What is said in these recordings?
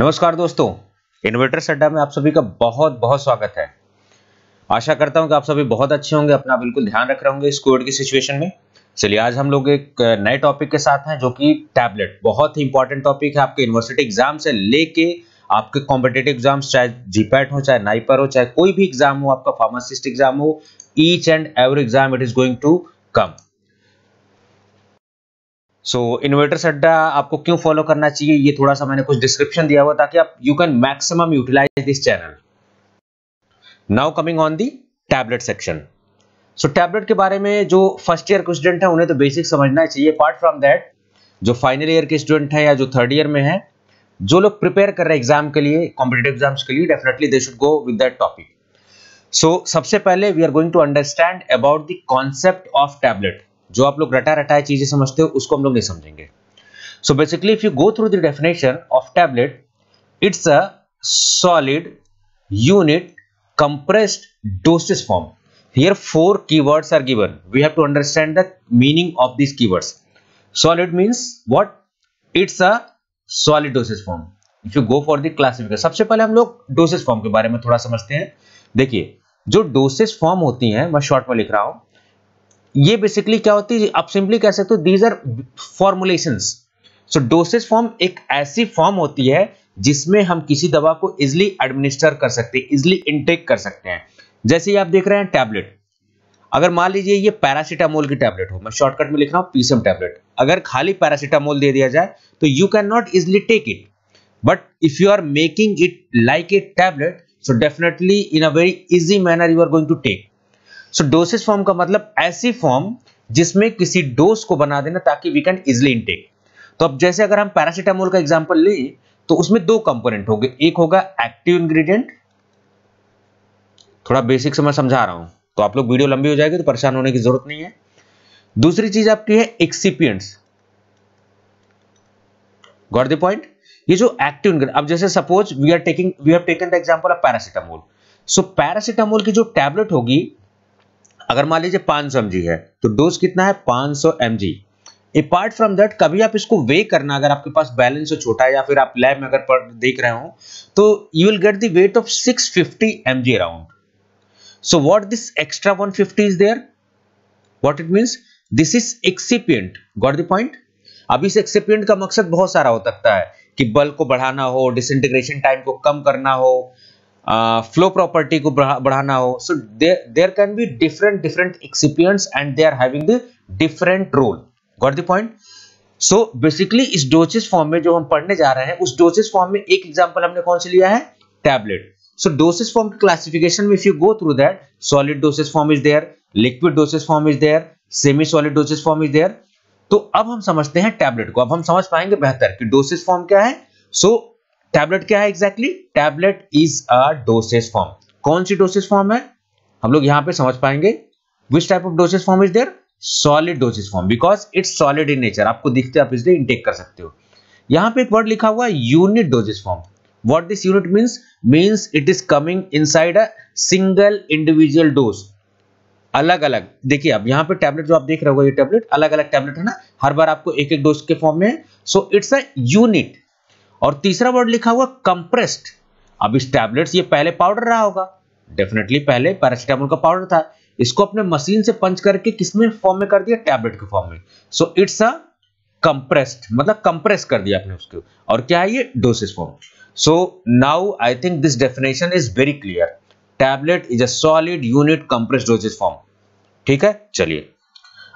नमस्कार दोस्तों इन्वर्टर अड्डा में आप सभी का बहुत बहुत स्वागत है आशा करता हूं कि आप सभी बहुत अच्छे होंगे अपना बिल्कुल ध्यान रख रहे होंगे इस कोविड की सिचुएशन में चलिए आज हम लोग एक नए टॉपिक के साथ हैं जो कि टैबलेट बहुत ही इंपॉर्टेंट टॉपिक है आपके यूनिवर्सिटी एग्जाम से लेके आपके कॉम्पिटेटिव एग्जाम्स चाहे जीपैट हो चाहे नाइपर हो चाहे कोई भी एग्जाम हो आपका फार्मासिस्ट एग्जाम हो each and every exam it is going to come so inverter अड्डा आपको क्यों फॉलो करना चाहिए ये थोड़ा सा मैंने कुछ डिस्क्रिप्शन दिया हुआ ताकि आप you can maximum utilise this channel now coming on the tablet section so tablet के बारे में जो फर्स्ट ईयर के स्टूडेंट है उन्हें तो बेसिक समझना चाहिए अपार्ट फ्रॉम दैट जो फाइनल ईयर के स्टूडेंट है या जो थर्ड ईयर में है जो लोग प्रिपेयर कर रहे हैं एग्जाम के लिए कॉम्पिटेटिव एग्जाम के लिए definitely they should go with that topic so सबसे पहले we are going to understand about the concept of tablet जो आप लोग रटा रटाए चीजें समझते हो उसको हम लोग नहीं समझेंगे so basically if you go through the definition of tablet it's a solid unit compressed doses form here four keywords are given we have to understand the meaning of this keywords solid means what it's a solid doses form if you go for the classification सबसे पहले हम लोग doses form के बारे में थोड़ा समझते हैं देखिए जो डोसेस फॉर्म होती है मैं शॉर्ट में लिख रहा हूं ये बेसिकली क्या होती है आप सिंपली कह सकते हो these are formulation so dosage form एक ऐसी फॉर्म होती है जिसमें हम किसी दवा को इजिली एडमिनिस्टर कर सकते हैं इजिली इनटेक कर सकते हैं जैसे आप देख रहे हैं टैबलेट अगर मान लीजिए ये पैरासीटामोल की टैबलेट हो मैं शॉर्टकट में लिख रहा हूं पीसम टैबलेट अगर खाली पैरासिटामोल दे दिया जाए तो you can not easily take it but if you are making it like a tablet so definitely in a very easy manner you are going to take so dosage form का मतलब ऐसी form जिसमें किसी dose को बना देना ताकि we can easily intake तो अब जैसे अगर हम पैरासीटामोल का एग्जाम्पल लें तो उसमें दो कंपोनेंट होंगे एक होगा एक्टिव इंग्रेडिएंट थोड़ा बेसिक से मैं समझा रहा हूं तो आप लोग वीडियो लंबी हो जाएगी तो परेशान होने की जरूरत नहीं है दूसरी चीज आपकी है एक्सिपियंट्स गॉट द पॉइंट ये जो एक्टिव इंग्रेडिएंट अब जैसे suppose we are taking we have taken the example of paracetamol so paracetamol की जो टैबलेट होगी अगर मान लीजिए पांच सौ है तो डोज कितना है पांच सौ M G apart from that कभी आप इसको वे करना अगर आपके पास बैलेंस छोटा है या फिर आप लैब में अगर देख रहे हो तो you will get the weight of six fifty M G around so what this extra one is there what it means this is excipient got the point अब इस एक्सिपियंट का मकसद बहुत सारा हो सकता है कि बल को बढ़ाना हो डिसइंटीग्रेशन टाइम को कम करना हो फ्लो प्रॉपर्टी को बढ़ाना हो so there can be different different excipient and they are having the different role got the point so basically इस डोसेस फॉर्म में जो हम पढ़ने जा रहे हैं उस डोसेस फॉर्म में एक एग्जाम्पल हमने कौन से लिया है tablet so so dosage classification में if you go through that solid dosage form is there liquid dosage form is there semi solid dosage form is there तो अब हम समझते हैं टैबलेट को अब हम समझ पाएंगे बेहतर कि डोसेज फॉर्म क्या है सो so, टैबलेट क्या है exactly tablet is a dosage form कौन सी डोसेज फॉर्म है हम लोग यहाँ पे समझ पाएंगे which type of dosage form is there solid dosage form because it's solid in nature आपको दिखते आप इसलिए इनटेक कर सकते हो यहाँ पे एक वर्ड लिखा हुआ है unit dosage form this unit means means it is coming inside a single individual dose अलग अलग देखिए अब यहाँ पे टैबलेट जो आप देख रहे हो ये टैबलेट अलग अलग टैबलेट है ना हर बार आपको एक एक डोज के फॉर्म में सो इट्स अ यूनिट और तीसरा वर्ड लिखा हुआ कंप्रेस्ड अब इस टैबलेट ये पहले पाउडर रहा होगा डेफिनेटली पहले पैरासीटामोल का पाउडर था इसको अपने मशीन से पंच करके किसमें फॉर्म में कर दिया टैबलेट के फॉर्म में सो इट्स अ कंप्रेस्ड मतलब कंप्रेस कर दिया आपने उसको और क्या है ये doses form so now I think this definition is very clear tablet is a solid unit compress dosage form ठीक है चलिए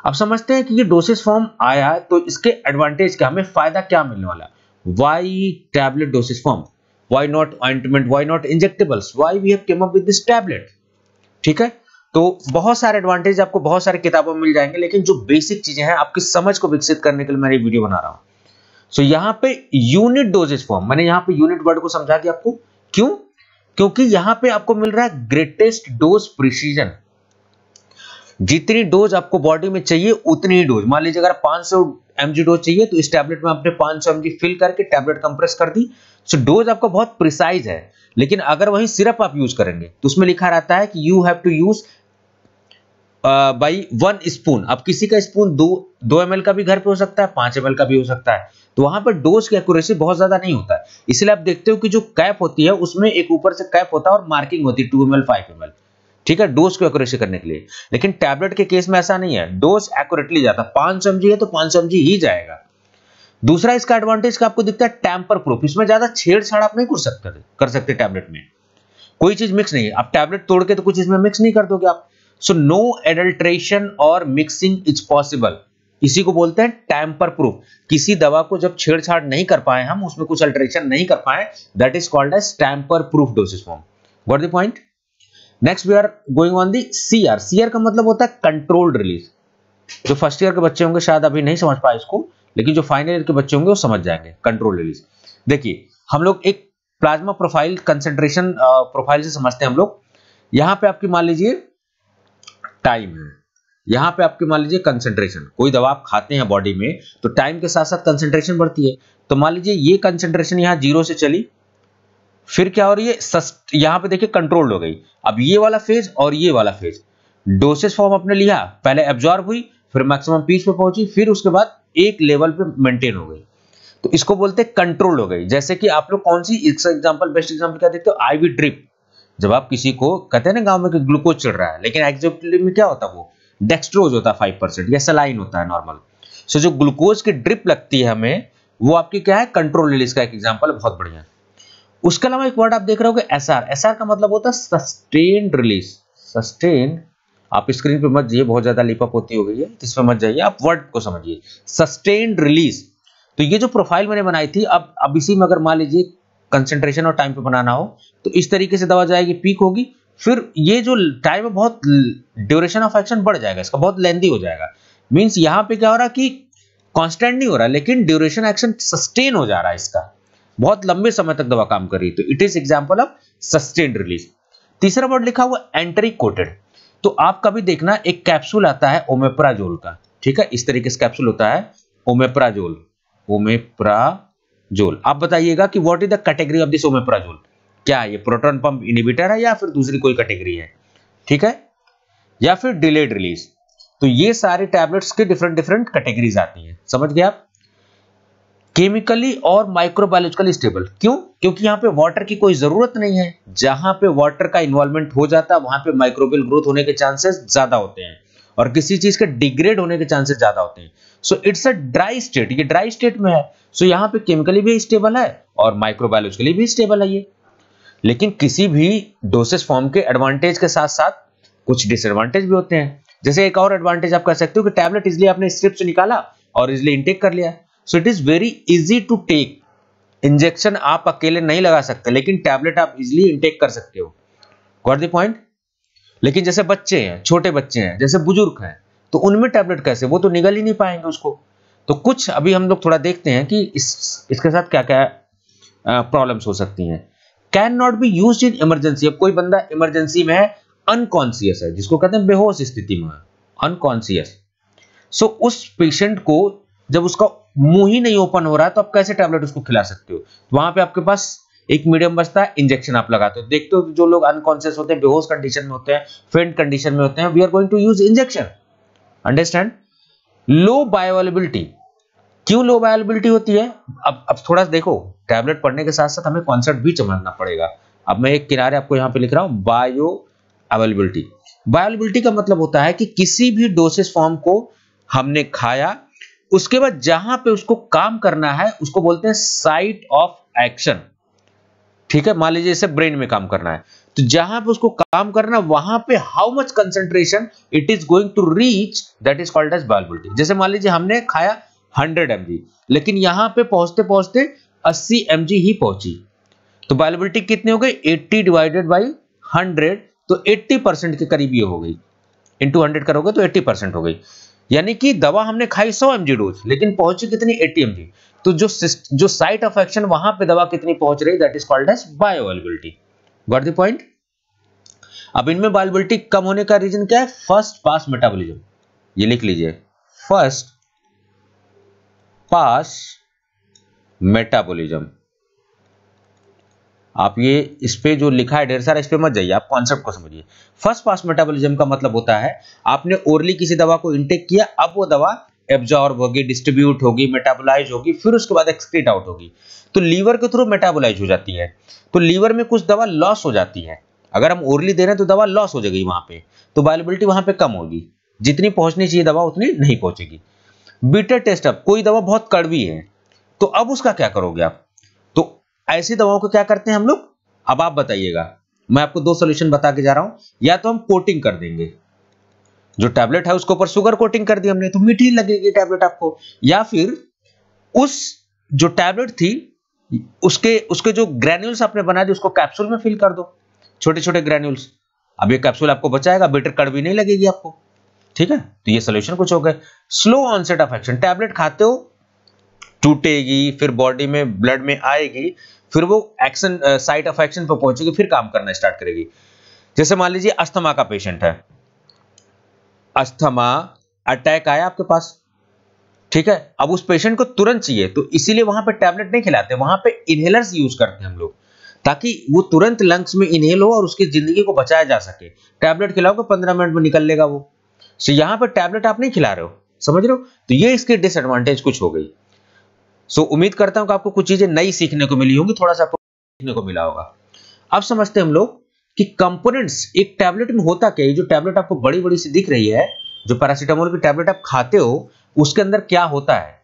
अब समझते हैं कि ये डोसेज फॉर्म आया तो इसके एडवांटेज क्या हमें फायदा क्या मिलने वाला है why tablet dosage form why not ointment why not injectables why we have came up with this tablet theek hai तो बहुत सारे एडवांटेज आपको बहुत सारे किताबों में मिल जाएंगे लेकिन जो बेसिक चीजें हैं आपकी समझ को विकसित करने के लिए मैं ये वीडियो बना रहा हूं सो so, यहाँ पे यूनिट डोजेज फॉर्म मैंने यहाँ पे यूनिट वर्ड को समझा दिया आपको क्यों क्योंकि यहाँ पे आपको मिल रहा है ग्रेटेस्ट डोज प्रिसीजन जितनी डोज आपको बॉडी में चाहिए उतनी ही डोज मान लीजिए अगर पांच सौ एमजी डोज चाहिए तो इस टैबलेट में आपने 500 एमजी फिल करके टैबलेट कंप्रेस कर दी सो डोज आपका बहुत प्रिसाइज है लेकिन अगर वही सिरप आप यूज करेंगे तो उसमें लिखा रहता है कि you have to use by one spoon अब किसी का स्पून दो दो एम का भी घर पे हो सकता है पांच एम का भी हो सकता है तो वहां पर डोज की एक्यूरेसी बहुत ज्यादा नहीं होता है इसलिए आप देखते हो कि जो कैप होती है उसमें एक ऊपर से कैप होता है और मार्किंग होती है two M L five M L ठीक है डोज को एक्यूरेसी करने के लिए लेकिन टैबलेट के केस में ऐसा नहीं है डोज एक्यूरेटली जाता है पांच एम है तो पांच एम ही जाएगा दूसरा इसका एडवांटेज का आपको दिखता है टैंपर प्रूफ इसमें ज्यादा छेड़छाड़ आप नहीं कर सकते कर सकते टैबलेट में कोई चीज मिक्स नहीं है आप टैबलेट तोड़ के तो कुछ इसमें मिक्स नहीं कर दोगे आप सो नो एडल्ट्रेशन और मिक्सिंग इज पॉसिबल इसी को बोलते हैं टैंपर प्रूफ किसी दवा को जब छेड़छाड़ नहीं कर पाए हम उसमें कुछ अल्ट्रेशन नहीं कर पाए that is called as tamper proof dosage form what the point next we are going on the C R C R का मतलब होता है कंट्रोल्ड रिलीज जो फर्स्ट ईयर के बच्चे होंगे शायद अभी नहीं समझ पाए इसको लेकिन जो फाइनल ईयर के बच्चे होंगे वो समझ जाएंगे कंट्रोल रिलीज देखिए हम लोग एक प्लाज्मा प्रोफाइल कंसेंट्रेशन प्रोफाइल से समझते हैं हम लोग यहां पे आपकी मान लीजिए टाइम है यहां पे आपकी मान लीजिए कंसेंट्रेशन कोई दवा आप खाते हैं बॉडी में तो टाइम के साथ साथ कंसेंट्रेशन बढ़ती है तो मान लीजिए ये कंसेंट्रेशन यहां जीरो से चली फिर क्या हो रही है सस्ट यहाँ पे देखिए कंट्रोल्ड हो गई अब ये वाला फेज और ये वाला फेज डोसेज फॉर्म आपने लिया पहले एब्जॉर्ब हुई फिर मैक्सिमम पीस पे पहुंची फिर उसके बाद एक लेवल पे मेंटेन हो गई तो इसको बोलते हैं कंट्रोल हो गई जैसे कि आप लोग कौन सी एग्जाम्पल बेस्ट एग्जाम्पल क्या देखते हो आईवी ड्रिप जब आप किसी को कहते हैं ना गांव में ग्लूकोज चढ़ रहा है लेकिन एक्जेक्टली में क्या होता है वो डेक्स्ट्रोज होता है फाइव या सलाइन होता है नॉर्मल सो जो ग्लूकोज की ड्रिप लगती है हमें वो आपकी क्या है कंट्रोल रिलीज का एक एग्जाम्पल बहुत बढ़िया उसके अलावा एक वर्ड आप देख रहे हो एस आर एस आर का मतलब होता है सस्टेन रिलीज सस्टेन आप स्क्रीन पे मत जाइए बहुत ज्यादा लिपअप होती हो गई है तो इसमें मत जाइए आप वर्ड को समझिए सस्टेन रिलीज तो ये जो प्रोफाइल मैंने बनाई थी अब अब इसी में अगर मान लीजिए कंसेंट्रेशन और टाइम पे बनाना हो तो इस तरीके से दवा जाएगी पीक होगी फिर ये जो टाइम है बहुत ड्यूरेशन ऑफ एक्शन बढ़ जाएगा इसका बहुत लेंदी हो जाएगा मीन्स यहाँ पे क्या हो रहा है कि कॉन्स्टेंट नहीं हो रहा लेकिन ड्यूरेशन एक्शन सस्टेन हो जा रहा है इसका बहुत लंबे समय तक दवा काम कर रही तो it is example of sustained release तीसरा वर्ड लिखा हुआ एंट्री कोटेड तो आप कभी देखना एक कैप्सूल आता है ओमेप्राजोल का ठीक है इस तरीके से कैप्सूल होता है ओमेप्राजोल ओमेप्राजोल आप बताइएगा कि what is the category of this omeprazole क्या ये प्रोटॉन पंप इनिबिटर है या फिर दूसरी कोई कैटेगरी है ठीक है या फिर डिलेड रिलीज तो ये सारे टैबलेट्स के डिफरेंट डिफरेंट कैटेगरीज आती हैं समझ गए आप केमिकली और माइक्रोबायोलॉजिकली स्टेबल क्यों क्योंकि यहाँ पे वाटर की कोई जरूरत नहीं है जहां पे वाटर का इन्वॉल्वमेंट हो जाता है वहां पे माइक्रोबियल ग्रोथ होने के चांसेस ज्यादा होते हैं और किसी चीज के डिग्रेड होने के चांसेस ज्यादा होते हैं so it's a dry state ये ड्राई स्टेट में है सो so, यहाँ पे केमिकली भी स्टेबल है और माइक्रोबायोलॉजिकली भी स्टेबल है ये लेकिन किसी भी डोसेस फॉर्म के एडवांटेज के साथ साथ कुछ डिसएडवांटेज भी होते हैं जैसे एक और एडवांटेज आप कह सकते हो कि टैबलेट इजली आपने स्क्रिप्ट से निकाला और इजली इंटेक कर लिया so it is very easy to take injection आप अकेले नहीं लगा सकते लेकिन टैबलेट आप इजिली इंटेक कर सकते हो गॉट द पॉइंट लेकिन जैसे बच्चे हैं छोटे बच्चे हैं जैसे बुजुर्ग हैं तो उनमें टैबलेट कैसे वो तो निगल ही नहीं पाएंगे उसको तो कुछ अभी हम लोग थोड़ा देखते हैं कि इस इसके साथ क्या क्या प्रॉब्लम्स हो सकती हैं can not be use in emergency अब कोई बंदा इमरजेंसी में है अनकॉन्सियस है जिसको कहते हैं बेहोश स्थिति में अनकॉन्सियस सो so, उस पेशेंट को जब उसका मुंह ही नहीं ओपन हो रहा है तो आप कैसे टैबलेट उसको खिला सकते हो तो वहां पे आपके पास एक मीडियम बचता है इंजेक्शन आप लगाते हो देखते हो जो लोग अनकॉन्सियस होते हैं बेहोश कंडीशन में होते हैं फेंट कंडीशन में होते हैं we are going to use injection understand low bioavailability क्यों लो बायोलेबिलिटी होती है अब अब थोड़ा देखो टैबलेट पढ़ने के साथ साथ हमें कॉन्सेप्ट भी समझना पड़ेगा अब मैं एक किनारे आपको यहां पे लिख रहा हूं बायो अवेलेबिलिटी बायोलेबिलिटी का मतलब होता है कि किसी भी डोसेस फॉर्म को हमने खाया उसके बाद जहां पे उसको काम करना है उसको बोलते हैं साइट ऑफ एक्शन ठीक है मान लीजिए इसे ब्रेन में काम करना है तो जहां पे उसको काम करना वहां पे how much concentration it is going to reach that is called as ball voltage जैसे मान लीजिए हमने खाया 100 एम लेकिन यहां पे पहुंचते पहुंचते 80 एम ही पहुंची तो बायोबिलिटी कितनी हो गई एट्टी डिवाइडेड बाई हंड्रेड तो 80 परसेंट के करीब ये हो गई इंटू हंड्रेड करोगे तो 80 परसेंट हो गई यानी कि दवा हमने खाई 100 एम डोज लेकिन पहुंची कितनी 80 एम तो जो जो साइट ऑफ एक्शन वहां पे दवा कितनी पहुंच रही that is called as bioavailability got the point अब इनमें बायोबिलिटी कम होने का रीजन क्या है फर्स्ट पास मेटाबोलिज्म ये लिख लीजिए फर्स्ट पास मेटाबोलिज्म आप ये इस पर जो लिखा है ढेर सारा इस पर मत जाइए आप कॉन्सेप्ट को समझिए फर्स्ट पास मेटाबॉलिज्म का मतलब होता है आपने ओरली किसी दवा को इंटेक किया अब वो दवा एब्जॉर्ब होगी डिस्ट्रीब्यूट होगी मेटाबोलाइज होगी फिर उसके बाद एक्सक्रीट आउट होगी तो लीवर के थ्रू मेटाबोलाइज हो जाती है तो लीवर में कुछ दवा लॉस हो जाती है अगर हम ओरली दे रहे हैं तो दवा लॉस हो जाएगी वहां पे तो वायबिलिटी वहां पे कम होगी जितनी पहुंचनी चाहिए दवा उतनी नहीं पहुंचेगी बीटर टेस्ट अब कोई दवा बहुत कड़वी है तो अब उसका क्या करोगे आप ऐसी दवाओं को क्या करते हैं हम लोग अब आप बताइएगा मैं आपको दो सोल्यूशन बता के जा रहा हूं या तो हम कोटिंग कर देंगे जो टैबलेट है उसके ऊपर शुगर कोटिंग कर दी हमने तो मीठी लगेगी टैबलेट आपको या फिर उस जो टैबलेट थी उसके उसके जो ग्रेन्यूल्स आपने बना दिए उसको कैप्सूल में फिल कर दो छोटे छोटे ग्रेन्यूल्स अब ये कैप्सूल आपको बचाएगा बेटर कड़वी नहीं लगेगी आपको ठीक है तो ये सोल्यूशन कुछ हो गए slow onset of action tablet खाते हो टूटेगी फिर बॉडी में ब्लड में आएगी फिर वो एक्शन साइट ऑफ एक्शन पर पहुंचेगी फिर काम करना स्टार्ट करेगी जैसे मान लीजिए अस्थमा का पेशेंट है अस्थमा अटैक आया आपके पास ठीक है अब उस पेशेंट को तुरंत चाहिए तो इसीलिए वहां पर टैबलेट नहीं खिलाते वहां पर इनहेलर यूज करते हैं हम लोग ताकि वो तुरंत लंग्स में इनहेल हो और उसकी जिंदगी को बचाया जा सके टैबलेट खिलाओगे पंद्रह मिनट में निकल लेगा वो सो यहाँ पर टैबलेट आप नहीं खिला रहे हो समझ रहे हो तो ये इसकी डिसएडवांटेज कुछ हो गई सो उम्मीद करता हूं कि आपको कुछ चीजें नई सीखने को मिली होंगी थोड़ा सा आपको सीखने को मिला होगा अब समझते हैं हम लोग कि कंपोनेंट्स एक टैबलेट में होता क्या है जो टैबलेट आपको बड़ी बड़ी सी दिख रही है जो पैरासिटामोल की टैबलेट आप खाते हो उसके अंदर क्या होता है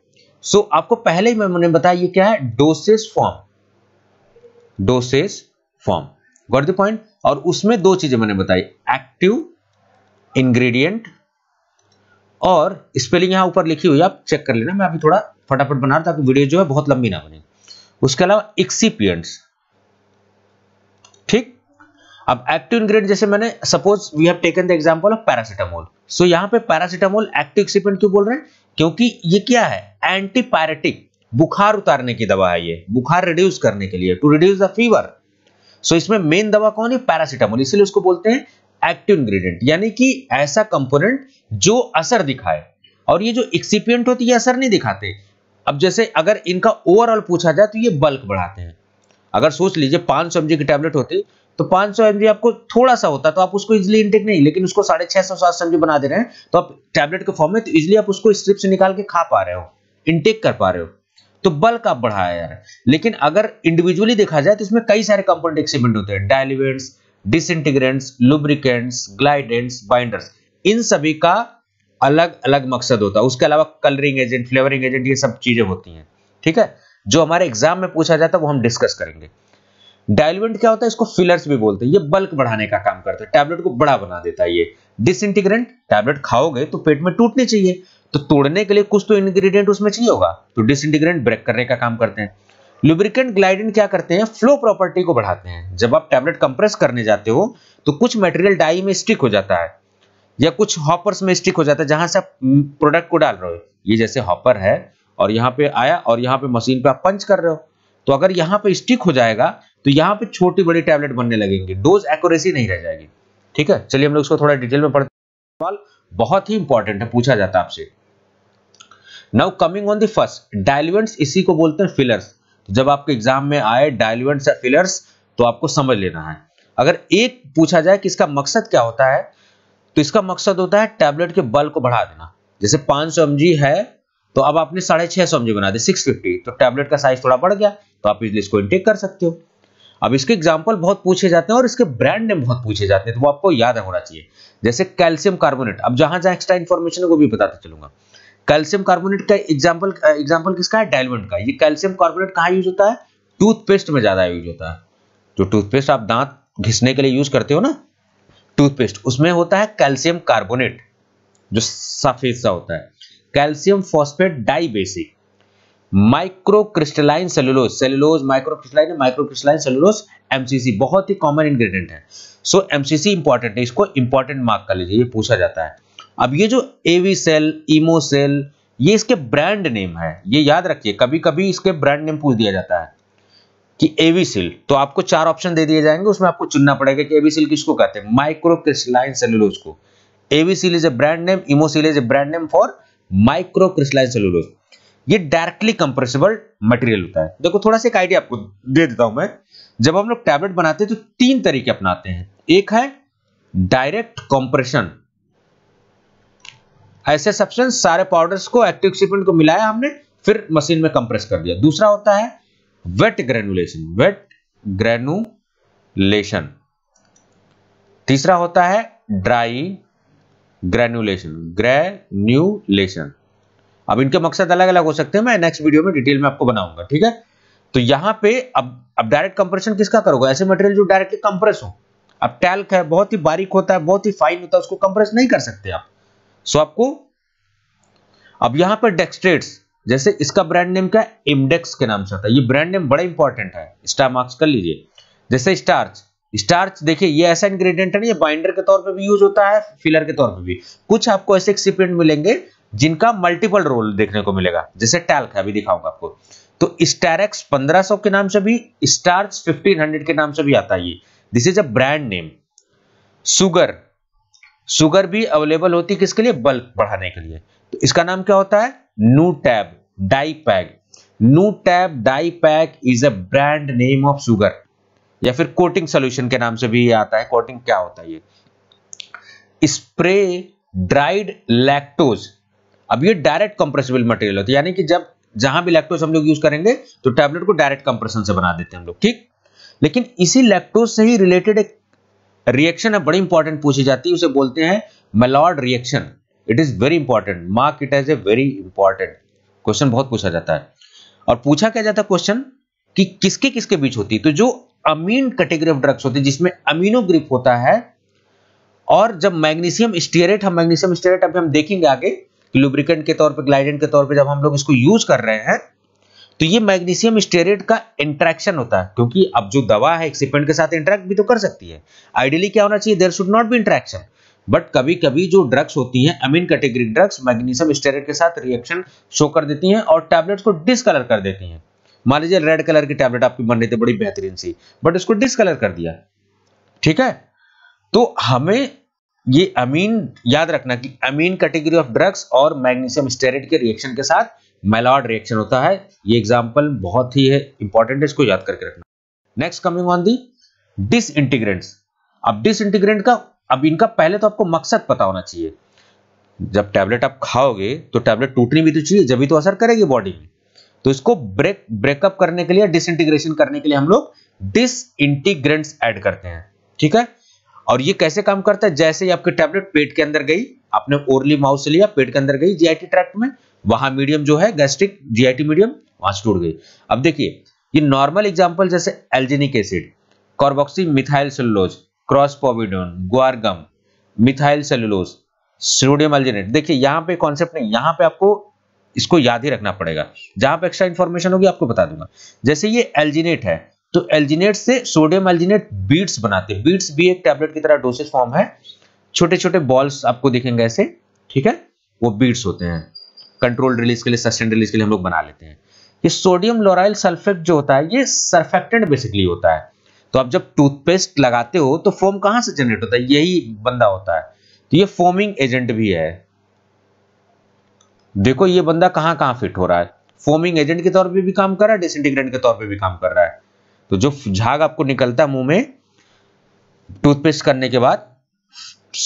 सो so, आपको पहले ही मैंने बताया ये क्या है doses form doses form got the point और उसमें दो चीजें मैंने बताई एक्टिव इंग्रेडिएंट और स्पेलिंग यहां ऊपर लिखी हुई आप चेक कर लेना मैं अभी थोड़ा फटाफट बना रहा ताकि वीडियो जो है बहुत लंबी ना बने उसके अलावा एक्सीपियंट्स ठीक अब एक्टिव इंग्रेडिएंट जैसे मैंने suppose we have taken the example of paracetamol so यहां पे पैरासिटामोल एक्टिव एक्सीपियंट क्यों बोल रहे हैं क्योंकि ये क्या है एंटीपायरेटिक बुखार उतारने की दवा है ये बुखार रिड्यूस करने के लिए to reduce the fever so इसमें मेन दवा कौन है पैरासिटामोल इसलिए उसको बोलते हैं एक्टिव इंग्रेडिएंट यानी कि ऐसा कंपोनेंट जो असर दिखाए और ये जो एक्सीपियंट होती है असर नहीं दिखाते अब जैसे अगर इनका ओवरऑल पूछा जाए तो ये बल्क बढ़ाते हैं अगर सोच लीजिए पांच सौ की टैबलेट होती तो पांच सौ आपको थोड़ा सा होता तो आप उसको इजिली इंटेक नहीं लेकिन उसको साढ़े छह सौ सात सौ बना दे रहे हैं तो आप टैबलेट के फॉर्म में तो इजिली आप उसको स्ट्रिप से निकाल के खा पा रहे हो इनटेक कर पा रहे हो तो बल्क आप बढ़ाया यार लेकिन अगर इंडिविजुअली देखा जाए तो इसमें कई सारे कंपोनेंट एक्सीमेंट होते हैं diluents disintegrants lubricants glidants binders इन सभी का अलग अलग मकसद होता है उसके अलावा कलरिंग एजेंट फ्लेवरिंग एजेंट ये सब चीज़ें होती हैं ठीक है जो हमारे एग्जाम में पूछा जाता है वो हम डिस्कस करेंगे डायलमेंट क्या होता है इसको फिलर्स भी बोलते हैं ये बल्क बढ़ाने का काम करता है टैबलेट को बड़ा बना देता है ये डिस टैबलेट खाओगे तो पेट में टूटने चाहिए तो तोड़ने के लिए कुछ तो इनग्रीडियंट उसमें चाहिए होगा तो डिस ब्रेक करने का काम करते हैं लुब्रिकेंट ग्लाइडिन क्या करते हैं फ्लो प्रॉपर्टी को बढ़ाते हैं जब आप टैबलेट कंप्रेस करने जाते हो तो कुछ मटेरियल डाई में स्टिक हो जाता है या कुछ हॉपर्स में स्टिक हो जाता है जहां से आप प्रोडक्ट को डाल रहे हो ये जैसे हॉपर है और यहाँ पे आया और यहाँ पे मशीन पे आप पंच कर रहे हो तो अगर यहाँ पे स्टिक हो जाएगा तो यहाँ पे छोटी बड़ी टैबलेट बनने लगेंगे डोज एक्यूरेसी नहीं रह जाएगी ठीक है चलिए हम लोग इसको थोड़ा डिटेल में पढ़ते सवाल बहुत ही इंपॉर्टेंट है पूछा जाता आपसे now coming on the first diluents इसी को बोलते हैं फिलर्स तो जब आपके एग्जाम में आए डायलिवेंट्स या फिलर्स तो आपको समझ लेना है अगर एक पूछा जाए कि इसका मकसद क्या होता है तो इसका मकसद होता है टैबलेट के बल को बढ़ा देना जैसे पांच सौ है तो अब आपने साढ़े छह सौ बना दी सिक्स फिफ्टी तो टैबलेट का साइज थोड़ा बढ़ गया तो आप इसलिए इसको इंटेक कर सकते हो अब इसके एग्जाम्पल बहुत पूछे जाते हैं और इसके ब्रांड नेम बहुत पूछे जाते हैं तो वो आपको याद होना चाहिए जैसे कैल्शियम कार्बोनेट अब जहां जहां एक्स्ट्रा इन्फॉर्मेशन है वो भी बताते चलूंगा कैल्शियम कार्बोनेट का एग्जाम्पल एग्जाम्पल किसका है डायलमंड का ये कैल्शियम कार्बोनेट कहाँ यूज होता है टूथपेस्ट में ज्यादा यूज होता है जो तो टूथपेस्ट आप दांत घिसने के लिए यूज करते हो ना टूथपेस्ट उसमें होता है कैल्शियम कार्बोनेट जो सफेद सा होता है calcium phosphate dibasic microcrystalline cellulose cellulose microcrystalline microcrystalline cellulose MCC बहुत ही कॉमन इंग्रेडिएंट है सो एमसीसी इंपॉर्टेंट है इसको इंपॉर्टेंट मार्क कर लीजिए ये पूछा जाता है अब ये जो एवी सेल इमो सेल ये इसके ब्रांड नेम है ये याद रखिए कभी कभी इसके ब्रांड नेम पूछ दिया जाता है कि एवीसिल तो आपको चार ऑप्शन दे दिए जाएंगे उसमें आपको चुनना पड़ेगा कि एवीसिल किसको कहते हैं माइक्रो क्रिस्टलाइन सेलुलोज को Avicel is a brand name Emocel is a brand name for micro crystalline cellulose ये डायरेक्टली कंप्रेसिबल मटेरियल होता है देखो थोड़ा सा एक आइडिया आपको दे देता हूं मैं जब हम लोग टैबलेट बनाते हैं तो तीन तरीके अपनाते हैं एक है डायरेक्ट कंप्रेशन ऐसे सब्सटेंस सारे पाउडर्स को एक्टिव को मिलाया हमने फिर मशीन में कंप्रेस कर दिया दूसरा होता है वेट ग्रेनुलेशन वेट ग्रेनुलेशन तीसरा होता है ड्राई ग्रेनुलेशन ग्रेन्यूलेशन अब इनके मकसद अलग अलग हो सकते हैं मैं नेक्स्ट वीडियो में डिटेल में आपको बनाऊंगा ठीक है तो यहां पे अब अब डायरेक्ट कंप्रेशन किसका करोगे ऐसे मटेरियल जो डायरेक्टली कंप्रेस हो अब टैल्क है बहुत ही बारीक होता है बहुत ही फाइन होता है उसको कंप्रेस नहीं कर सकते आप सो आपको अब यहां पर डेक्सट्रेट्स जैसे इसका ब्रांड नेम क्या है इमडेक्स के नाम से आता है ये ब्रांड नेम बड़ा इंपॉर्टेंट है स्टार मार्क्स कर लीजिए जैसे स्टार्च स्टार्च देखिए ये ऐसा इंग्रेडिएंट है ना ये बाइंडर के तौर पे भी यूज होता है फिलर के तौर पे भी कुछ आपको ऐसे एक्सिपेंट मिलेंगे जिनका मल्टीपल रोल देखने को मिलेगा जैसे टैल्क है अभी दिखाऊंगा आपको तो स्टारेक्स 1500 के नाम से भी स्टार्च 1500 के नाम से भी आता है ये this is a brand name sugar sugar भी अवेलेबल होती है किसके लिए बल्क बढ़ाने के लिए तो इसका नाम क्या होता है नू tab Dipac Nu tab Dipac is a brand name of sugar या फिर कोटिंग सोल्यूशन के नाम से भी आता है कोटिंग क्या होता है ये स्प्रे ड्राइड लैक्टोज अब ये डायरेक्ट कंप्रेसिबल मटेरियल होता है यानी कि जब जहां भी लैक्टोज हम लोग यूज करेंगे तो टैबलेट को डायरेक्ट कंप्रेशन से बना देते हैं हम लोग ठीक लेकिन इसी लैक्टोज से ही रिलेटेड एक रिएक्शन है बड़ी इंपॉर्टेंट पूछी जाती है उसे बोलते हैं Maillard reaction it is very important mark it as a very important question बहुत पूछा जाता है और पूछा क्या जाता है क्वेश्चन कि किसके किसके बीच होती है तो जो अमीन कैटेगरी ऑफ ड्रग्स होती है जिसमें अमीनो ग्रुप होता है और जब मैग्नीशियम स्टेरेट हम मैग्नीशियम स्टेरेट अभी हम देखेंगे आगे लुब्रिकेंट के तौर पर ग्लाइडेंट के तौर पर जब हम लोग इसको यूज कर रहे हैं तो ये मैग्नीशियम स्टेरेट का इंट्रैक्शन होता है क्योंकि अब जो दवा है एक्सिपेंट के साथ इंटरेक्ट भी तो कर सकती है आइडियली क्या होना चाहिए there should not be interaction but कभी कभी जो ड्रग्स होती हैं amine category drugs magnesium stearate के साथ रिएक्शन शो कर देती हैं और टैबलेट्स को डिसकलर कर देती हैं मान लीजिए रेड कलर की टैबलेट आपकी बन रही थी बड़ी बेहतरीन सी बट इसको डिसकलर कर दिया ठीक है तो हमें ये अमीन याद रखना कि अमीन कैटेगरी ऑफ ड्रग्स और मैग्नीशियम स्टेरेट के रिएक्शन के साथ मेलॉड रिएक्शन होता है ये एग्जाम्पल बहुत ही है इंपॉर्टेंट है इसको याद करके रखना next coming on the dis अब डिस का अब इनका पहले तो आपको मकसद पता होना चाहिए जब टैबलेट आप खाओगे तो टैबलेट टूटनी भी तो चाहिए जब भी तो असर करेगी बॉडी में तो इसको ब्रेक ब्रेकअप करने के लिए डिसइंटीग्रेशन करने के लिए हम लोग इंटीग्रेंट्स एड करते हैं ठीक है और ये कैसे काम करता है जैसे ही आपकी टैबलेट पेट के अंदर गई आपने ओरली माउथ से लिया पेट के अंदर गई जीआईटी ट्रैक्ट में वहां मीडियम जो है गैस्ट्रिक जीआईटी मीडियम वहां से टूट गई अब देखिए ये नॉर्मल एग्जाम्पल जैसे alginic acid carboxy methyl cellulose crospovidone guar gum methyl cellulose sodium alginate देखिए यहां पे कॉन्सेप्ट नहीं यहां पे आपको इसको याद ही रखना पड़ेगा जहां पे एक्स्ट्रा इन्फॉर्मेशन होगी आपको बता दूंगा जैसे ये एल्जिनेट है तो एल्जिनेट से सोडियम एल्जिनेट बीट्स बनाते हैं बीट्स भी एक टैबलेट की तरह डोसेज फॉर्म है छोटे छोटे बॉल्स आपको देखेंगे ऐसे ठीक है वो बीट्स होते हैं कंट्रोल रिलीज के लिए सस्टेंड रिलीज के लिए हम लोग बना लेते हैं ये सोडियम लोराइल सल्फेट जो होता है ये सर्फेक्टेंट बेसिकली होता है तो आप जब टूथपेस्ट लगाते हो तो फोम कहां से जनरेट होता है यही बंदा होता है तो ये फोमिंग एजेंट भी है देखो ये बंदा कहां कहां फिट हो रहा है फोमिंग एजेंट के तौर पे भी काम कर रहा है डिसइंटीग्रेंट के तौर पे भी काम कर रहा है तो जो झाग आपको निकलता है मुंह में टूथपेस्ट करने के बाद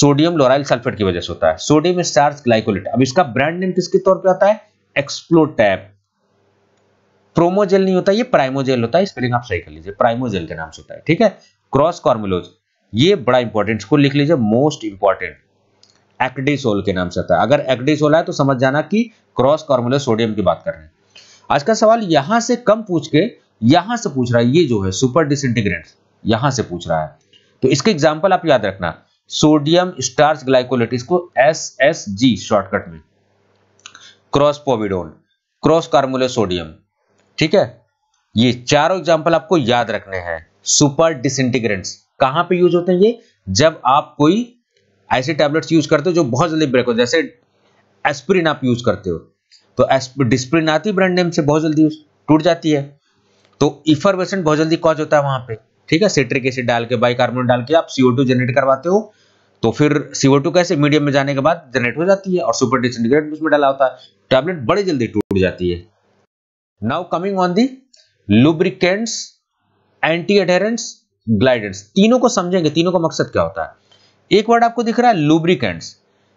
सोडियम लोराइल सल्फेट की वजह से होता है सोडियम स्टार्च ग्लाइकोलेट अब इसका ब्रांड नेम किसके तौर पर आता है एक्सप्लोटैप प्रोमोजेल नहीं होता ये प्राइमोजेल होता है स्पेलिंग आप सही कर लीजिए प्राइमोजेल के नाम से होता है ठीक है क्रॉस कॉर्मुलोज ये बड़ा इंपॉर्टेंट इसको लिख लीजिए मोस्ट इंपॉर्टेंट एक्डिसोल के नाम से आता है अगर एक्डिसोल है तो समझ जाना कि क्रॉस कॉर्मिलोज सोडियम की बात कर रहे हैं आज का सवाल यहां से कम पूछ के यहां से पूछ रहा है ये जो है सुपर डिसइंटीग्रेंट यहां से पूछ रहा है तो इसके एग्जाम्पल आप याद रखना सोडियम स्टार्च ग्लाइकोलेट इसको एस एस जी शॉर्टकट में crospovidone croscarmellose sodium ठीक है ये चारों एग्जाम्पल आपको याद रखने हैं सुपर डिसइंटीग्रेंट्स कहां पे यूज होते हैं ये जब आप कोई ऐसे टैबलेट्स यूज करते हो जो बहुत जल्दी ब्रेक हो जैसे एस्प्रिन आप यूज करते हो तो डिस्प्रिन आती ब्रांड नेम से बहुत तो तो जल्दी टूट जाती है तो इफरवेसेंट बहुत जल्दी कॉज होता है वहां पे ठीक है सिट्रिक एसिड डाल के बाइकार्बोनेट डाल के आप सीओ जनरेट करवाते हो तो फिर सीओ कैसे मीडियम में जाने के बाद जनरेट हो जाती है और सुपर डिसइंटीग्रेट उसमें डाला होता है टैबलेट बड़ी जल्दी टूट जाती है now coming on the lubricants anti adherents glidants तीनों को समझेंगे तीनों का मकसद क्या होता है एक वर्ड आपको दिख रहा है लुब्रिकेंट्स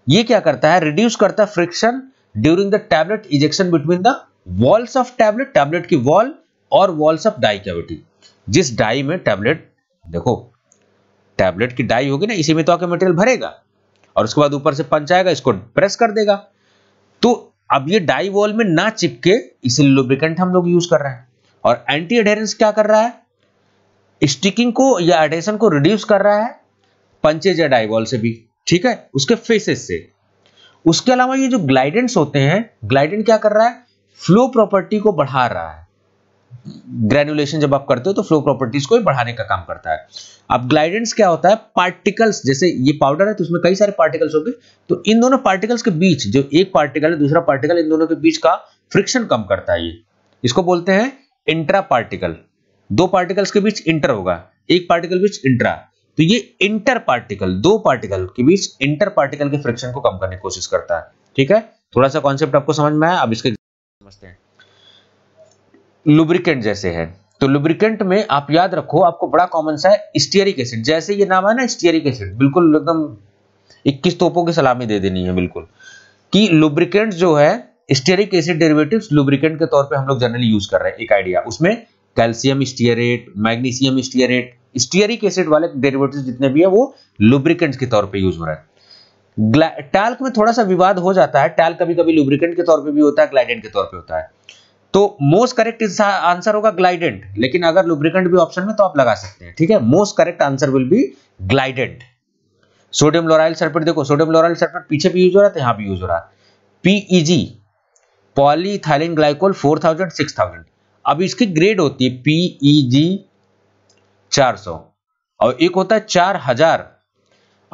ये क्या करता है रिड्यूस करता है friction during the tablet ejection between the walls of tablet tablet की वॉल और वॉल्स ऑफ डाई कैविटी जिस डाई में टैबलेट देखो टैबलेट की डाई होगी ना इसी में तो आके मटेरियल भरेगा और उसके बाद ऊपर से पंच आएगा इसको प्रेस कर देगा तो अब ये डाई वॉल में ना चिपके इसलिए लुब्रिकेंट हम लोग यूज कर रहे हैं और एंटी एडेरेंस क्या कर रहा है स्टिकिंग को या एडेशन को रिड्यूस कर रहा है पंचेज या डाइवॉल से भी ठीक है उसके फेसेस से उसके अलावा ये जो ग्लाइडेंट्स होते हैं ग्लाइडेंट क्या कर रहा है फ्लो प्रॉपर्टी को बढ़ा रहा है ग्रेनुलेशन जब आप करते हो तो फ्लो प्रॉपर्टीज को बढ़ाने का काम करता है अब ग्लाइडेंस क्या होता है पार्टिकल्स जैसे ये पाउडर है तो उसमें कई सारे पार्टिकल्स होंगे तो इन दोनों पार्टिकल्स के बीच जो एक पार्टिकल है दूसरा पार्टिकल इन दोनों के बीच का फ्रिक्शन कम करता है ये इसको बोलते हैं इंट्रा पार्टिकल दो पार्टिकल्स के बीच इंटर होगा एक पार्टिकल बीच इंट्रा तो ये इंटर पार्टिकल दो पार्टिकल के बीच इंटर पार्टिकल के फ्रिक्शन को कम करने की कोशिश करता है ठीक है थोड़ा सा कॉन्सेप्ट आपको समझ में आया अब इसके समझते हैं लुब्रिकेंट जैसे है तो लुब्रिकेंट में आप याद रखो आपको बड़ा कॉमन सा है स्टियरिक एसिड जैसे ये नाम है ना स्टियरिक एसिड बिल्कुल एकदम इक्कीस तोपों की सलामी दे देनी है बिल्कुल कि लुब्रिकेंट जो है स्टेरिक एसिड डेरिवेटिव लुब्रिकेंट के तौर पे हम लोग जनरली यूज कर रहे हैं एक आइडिया उसमें calcium stearate magnesium stearate stearic acid वाले डेरिवेटिव जितने भी है वो लुब्रिकेंट के तौर पे यूज हो रहा है टैल्क में थोड़ा सा विवाद हो जाता है टैल्क कभी कभी लुब्रिकेंट के तौर पर भी होता है ग्लाइडेंट के तौर पर होता है तो मोस्ट करेक्ट आंसर होगा ग्लाइडेंट लेकिन अगर लुब्रिकेंट भी ऑप्शन में तो आप लगा सकते हैं ठीक है most correct answer will be glidant sodium lauryl sulphate देखो सोडियम लोराइल सल्फेट पीछे भी यूज हो रहा था यहां भी यूज हो रहा है पीईजी पॉलीथाइलिन ग्लाइकोल 4000 6000 अब इसकी ग्रेड होती है पीईजी 400 e और एक होता है 4000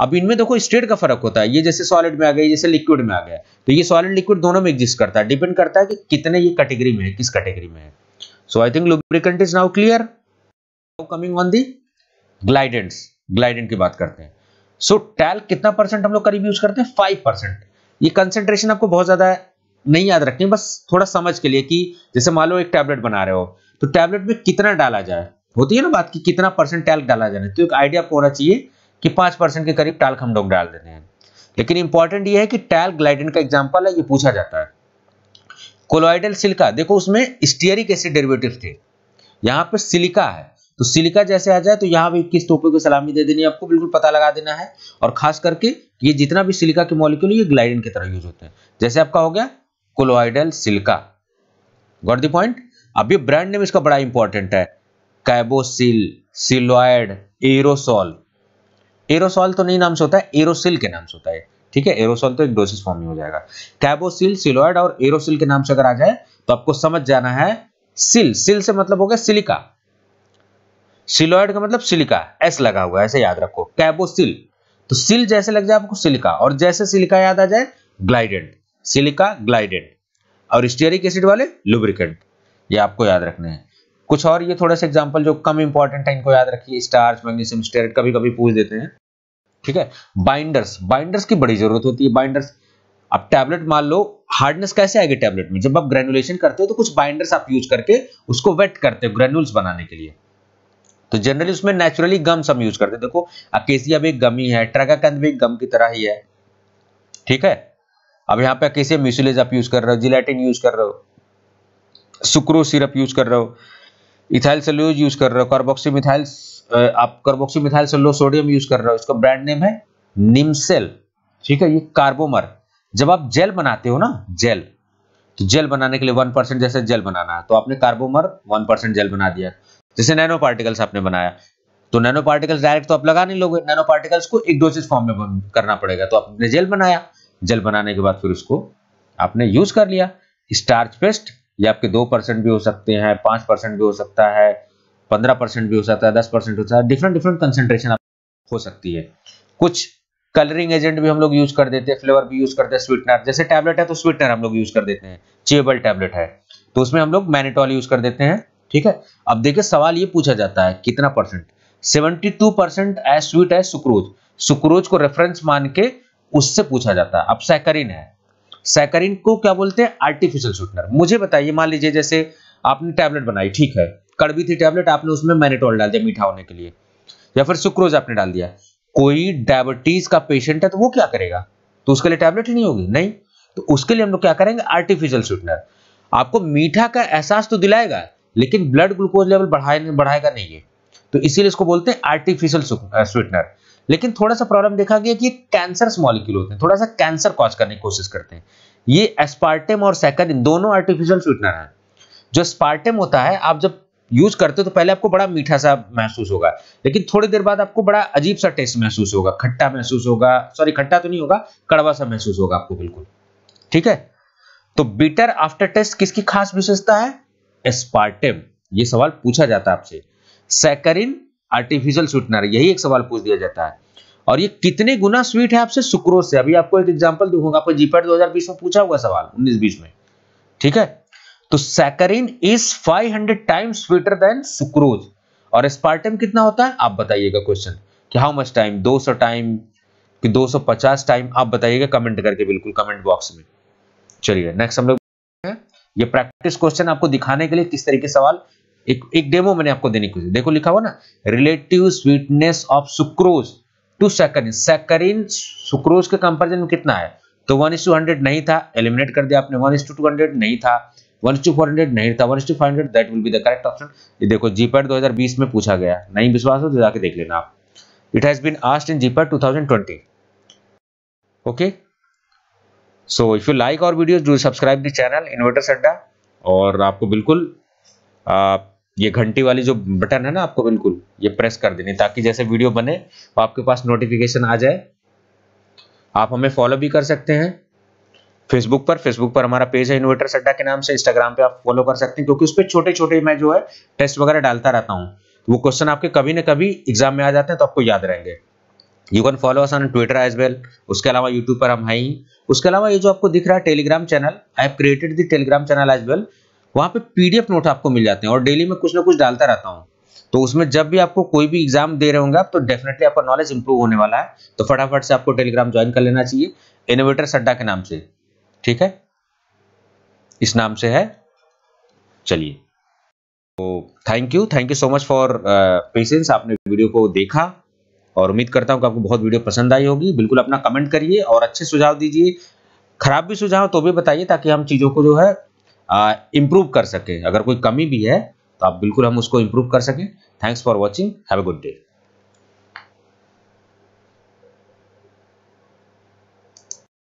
अब इनमें देखो स्टेट का फर्क होता है ये जैसे सॉलिड में आ गया जैसे लिक्विड में आ गया तो ये सॉलिड लिक्विड दोनों में एग्जिस्ट करता है डिपेंड करता है कि कितने ये कैटेगरी में है किस कैटेगरी में है so I think lubricant is now clear now coming on the glidants glidant की बात करते हैं सो so, टैल कितना परसेंट हम लोग करीब यूज करते हैं फाइव परसेंट ये कंसेंट्रेशन आपको बहुत ज्यादा नहीं याद रखनी बस थोड़ा समझ के लिए कि जैसे मान लो एक टैबलेट बना रहे हो तो टैबलेट में कितना डाला जाए होती है ना बात की कितना परसेंट टैल्क डाला जाए तो एक आइडिया आपको होना चाहिए कि पांच परसेंट के करीब टाल्क हम लोग डाल देते हैं लेकिन इंपॉर्टेंट ये है कि टैल ग्लाइडिन का एग्जाम्पल है ये पूछा जाता है कोलोइडल सिलिका देखो उसमें स्टियरिक एसिड डेरिवेटिव थे यहाँ पर सिलिका है तो सिलिका जैसे आ जाए तो यहाँ भी किस तोपे को सलामी दे देनी आपको बिल्कुल पता लगा देना है और खास करके ये जितना भी सिलिका के मॉलिक्यूल ये ग्लाइडिन की तरह यूज होते हैं जैसे आपका हो गया colloidal silica got the point अब ये ब्रांड नेम इसका बड़ा इंपॉर्टेंट है कैबोसिल सिलोइड एरोसोल एरोसॉल तो नहीं नाम से होता है एरोसिल के नाम से होता है ठीक है एरोसॉल तो एक डोसिस फॉर्म ही हो जाएगा कैबोसिल सिलोइड और एरोसिल के नाम से अगर आ जाए तो आपको समझ जाना है सिल सिल से मतलब हो गया सिलिका सिलोइड का मतलब सिलिका एस लगा हुआ है ऐसे याद रखो कैबोसिल तो सिल जैसे लग जाए आपको सिलिका और जैसे सिलिका याद आ जाए ग्लाइडेंट सिलिका ग्लाइडेंट और स्टीयरिक एसिड वाले लुब्रिकेंट ये आपको याद रखने हैं कुछ और ये थोड़े से एग्जांपल जो कम इंपॉर्टेंट है इनको याद रखिए स्टार्च मैग्नीशियम स्टेरेट कभी कभी पूछ देते हैं ठीक है बाइंडर्स बाइंडर्स की बड़ी जरूरत होती है बाइंडर्स अब टैबलेट मान लो हार्डनेस कैसे आएगी टैबलेट में जब आप ग्रेनुलेशन करते हो तो कुछ बाइंडर्स आप यूज करके उसको वेट करते हो ग्रेनुल्स बनाने के लिए तो जनरली उसमें नेचुरली गम्स हम यूज करते हैं देखो अकेसिया भी एक गम ही है ट्रैगाकंद भी एक गम की तरह ही है ठीक है अब यहाँ पे अकेसिया म्यूसिलेज आप यूज कर रहे हो जिलेटिन यूज कर रहे हो सुक्रो सिरप यूज कर रहे हो इथाइल सेल्यूज यूज कर रहे हो कार्बोक्सीमिथाइल आप कार्बोक्सी मिथाइल से लो सोडियम यूज कर रहे हो इसका ब्रांड नेम है निमसेल ठीक है ये कार्बोमर जब आप जेल बनाते हो ना जेल तो जेल बनाने के लिए वन परसेंट जैसे जेल बनाना है तो आपने कार्बोमर वन परसेंट जेल बना दिया जैसे नैनो पार्टिकल्स आपने बनाया तो नैनो पार्टिकल्स डायरेक्ट तो आप लगा नहीं लोगे नैनो पार्टिकल्स को एक डोसेज फॉर्म में करना पड़ेगा तो आपने जेल बनाया जेल बनाने के बाद फिर उसको आपने यूज कर लिया स्टार्च पेस्ट ये आपके दो परसेंट भी हो सकते हैं पांच परसेंट भी हो सकता है पंद्रह परसेंट भी हो सकता है दस परसेंट हो सकता है डिफरेंट डिफरेंट कंसेंट्रेशन हो सकती है कुछ कलरिंग एजेंट भी हम लोग यूज कर देते हैं फ्लेवर भी यूज करते हैं स्वीटनर जैसे टैबलेट है तो स्वीटनर हम लोग यूज कर देते हैं चेबल टैबलेट है तो उसमें हम लोग मैनिटॉल यूज कर देते हैं ठीक है अब देखिए सवाल ये पूछा जाता है कितना percent two percent as sweet है सुक्रोज सुक्रोज को रेफरेंस मान के उससे पूछा जाता है अब सैकरिन है सैकरिन को क्या बोलते हैं आर्टिफिशियल स्वीटनर मुझे बताइए मान लीजिए जैसे आपने टैबलेट बनाई ठीक है कड़वी थी टैबलेट आपने उसमें मैनेटोल डाल दिया मीठा होने के लिए या फिर सुक्रोज आपने डाल दिया कोई डायबिटीज का पेशेंट है तो वो क्या करेगा तो उसके लिए टैबलेट ही नहीं होगी नहीं तो उसके लिए हम लोग क्या करेंगे आर्टिफिशियल स्वीटनर आपको मीठा का एहसास तो दिलाएगा लेकिन ब्लड ग्लूकोज लेवल बढ़ाए बढ़ाएगा नहीं है तो इसीलिए इसको बोलते हैं आर्टिफिशियल स्वीटनर लेकिन थोड़ा सा प्रॉब्लम देखा गया कि कैंसर मॉलिक्यूल होते हैं थोड़ा सा कैंसर कॉज करने की कोशिश करते हैं ये एस्पार्टेम और सैकरिन दोनों आर्टिफिशियल स्वीटनर है जो स्पार्टेम होता है आप जब यूज करते हो तो पहले आपको बड़ा मीठा सा महसूस होगा लेकिन थोड़ी देर बाद आपको बड़ा अजीब सा टेस्ट महसूस होगा खट्टा महसूस होगा सॉरी खट्टा तो नहीं होगा कड़वा सा महसूस होगा आपको बिल्कुल ठीक है तो बीटर आफ्टर टेस्ट किसकी खास विशेषता है एस्पार्टेम ये सवाल पूछा जाता है आपसे सैकरिन आर्टिफिशियल स्वीटनर यही एक सवाल पूछ दिया जाता है और ये कितने गुना स्वीट है आपसे सुक्रोज से अभी आपको एक एग्जांपल दूंगा आपको जीपेट 2020 में पूछा हुआ सवाल 19 बीस में ठीक है तो saccharin is 500 times sweeter than sucrose और स्पार्टम कितना होता है आप बताइएगा क्वेश्चन कि हाउ मच टाइम 200 टाइम कि 250 टाइम आप बताइएगा कमेंट करके बिल्कुल कमेंट बॉक्स में चलिए नेक्स्ट हम लोग ये प्रैक्टिस क्वेश्चन आपको दिखाने के लिए किस तरीके सवाल एक एक डेमो मैंने आपको देने की देखो लिखा हुआ ना relative sweetness of sucrose to saccharin saccharin sucrose के कंपेरिजन में कितना है तो वन इज टू हंड्रेड नहीं था एलिमिनेट कर दिया आपने one is to two hundred नहीं था वन टू फोर हंड्रेड नहीं था one two five hundred that will be the correct option ये देखो 2020 में पूछा गया नहीं विश्वास हो तो जाके देख लेना आप it has been asked in 2020 okay so if you like और डू सब्सक्राइब द चैनल इन्वर्टर और आपको बिल्कुल आ, ये घंटी वाली जो बटन है ना आपको बिल्कुल ये प्रेस कर देनी ताकि जैसे वीडियो बने आपके पास नोटिफिकेशन आ जाए आप हमें फॉलो भी कर सकते हैं फेसबुक पर फेसबुक पर हमारा पेज है इन्वर्टर सड्डा के नाम से इंस्टाग्राम पे आप फॉलो कर सकते हैं क्योंकि उस पर छोटे छोटे मैं जो है टेस्ट वगैरह डालता रहता हूँ वो क्वेश्चन आपके कभी ना कभी एग्जाम में आ जाते हैं तो आपको याद रहेंगे you can follow us on Twitter as well उसके अलावा यूट्यूब पर हम हैं ही उसके अलावा ये जो आपको दिख रहा है Telegram channel I have created the Telegram channel as well वहाँ पे पीडीएफ नोट आपको मिल जाते हैं और डेली में कुछ ना कुछ डालता रहता हूँ तो उसमें जब भी आपको कोई भी एग्जाम दे रहे होंगे आप तो डेफिनेटली आपका नॉलेज इंप्रूव होने वाला है तो फटाफट से आपको टेलीग्राम ज्वाइन कर लेना चाहिए इनोवेटर सड्डा के नाम से ठीक है इस नाम से है चलिए तो thank you thank you so much for patience आपने वीडियो को देखा और उम्मीद करता हूं कि आपको बहुत वीडियो पसंद आई होगी बिल्कुल अपना कमेंट करिए और अच्छे सुझाव दीजिए खराब भी सुझाव तो भी बताइए ताकि हम चीज़ों को जो है इंप्रूव uh, कर सके अगर कोई कमी भी है तो आप बिल्कुल हम उसको इंप्रूव कर सकें thanks for watching have a good day